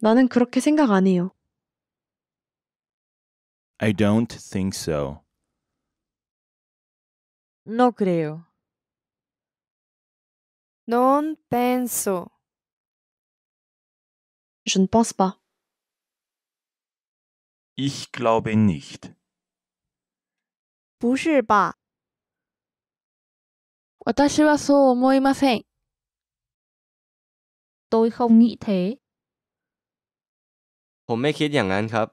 나는 그렇게 생각 안 해요. I don't think so. No creo. Non penso. Je ne pense pas. Ich glaube nicht. 不是吧？私はそう思いません。Tôi không nghĩ thế. ผมไม่คิดอย่างนั้นครับ